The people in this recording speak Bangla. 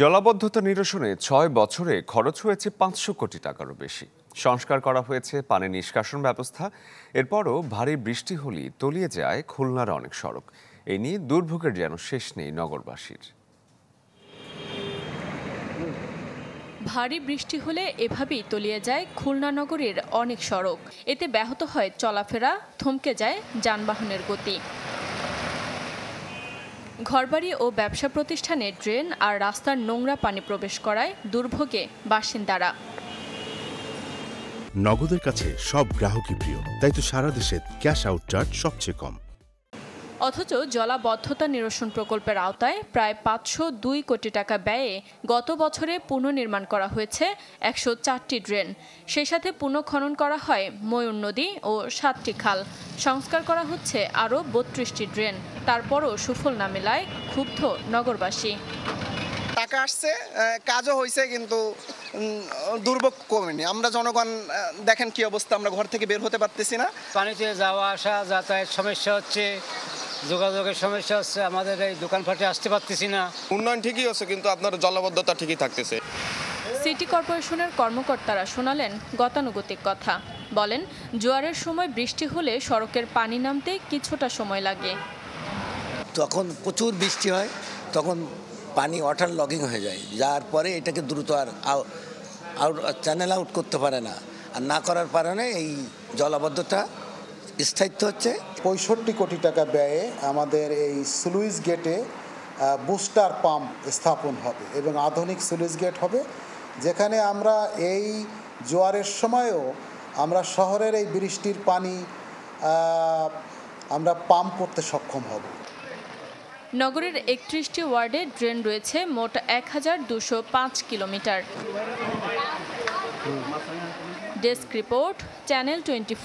জলাবদ্ধতা নিরসনে ছয় বছরে খরচ হয়েছে পাঁচশো কোটি টাকারও বেশি সংস্কার করা হয়েছে পানি নিষ্কাশন ব্যবস্থা এরপরও ভারী বৃষ্টি হলেই তলিয়ে যায় খুলনার অনেক সড়ক এ নিয়ে দুর্ভোগের যেন শেষ নেই নগরবাসীর ভারী বৃষ্টি হলে এভাবেই তলিয়ে যায় খুলনা নগরীর অনেক সড়ক এতে ব্যাহত হয় চলাফেরা থমকে যায় যানবাহনের গতি ঘরবাড়ি ও ব্যবসা প্রতিষ্ঠানে ড্রেন আর রাস্তার নোংরা পানি প্রবেশ করায় দুর্ভোগে বাসিন্দারা নগদের কাছে সব গ্রাহকই প্রিয় তাই তো সারা দেশে ক্যাশ আউট চার্জ সবচেয়ে কম অথচ জলাবদ্ধতা নিরসন প্রকল্পের আওতায় প্রায় পাঁচশো দুই কোটি টাকা ব্যয়ে গত বছরে পুনর্নির্মাণ করা হয়েছে একশো চারটি ড্রেন সেই সাথে পুনঃখনন করা হয় ময়ূর নদী ও সাতটি খাল সংস্কার করা হচ্ছে আরও বত্রিশটি ড্রেন তারপরও সুফল না মেলায় ক্ষুব্ধ নগরবাসী টাকা আসছে কাজও হয়েছে কিন্তু দুর্ভোগ কমেনি আমরা জনগণ দেখেন কি অবস্থা আমরা ঘর থেকে বের হতে পারতেছি না পানিতে যাওয়া আসা যাতায়াত সমস্যা হচ্ছে যোগাযোগের সমস্যা হচ্ছে আমাদের এই দোকানপাটে আসতে পারতেছি না উন্নয়ন ঠিকই আছে কিন্তু আপনার জলাবদ্ধতা ঠিকই থাকতেছে সিটি কর্পোরেশনের কর্মকর্তারা শোনালেন গতানুগতিক কথা বলেন জোয়ারের সময় বৃষ্টি হলে সড়কের পানি নামতে কিছুটা সময় লাগে তখন প্রচুর বৃষ্টি হয় তখন পানি ওয়াটার লগিং হয়ে যায় যার পরে এটাকে দ্রুত আর আউট চ্যানেল আউট করতে পারে না আর না করার কারণে এই জলাবদ্ধতা স্থায়িত্ব হচ্ছে পঁয়ষট্টি কোটি টাকা ব্যয়ে আমাদের এই সুলুইস গেটে বুস্টার পাম্প স্থাপন হবে এবং আধুনিক সুলুইস গেট হবে যেখানে আমরা এই জোয়ারের সময়ও আমরা শহরের এই বৃষ্টির পানি আমরা পাম্প করতে সক্ষম হব নগরের একত্রিশটি ওয়ার্ডে ড্রেন রয়েছে মোট এক হাজার দুশো পাঁচ kilometre desk report channel twenty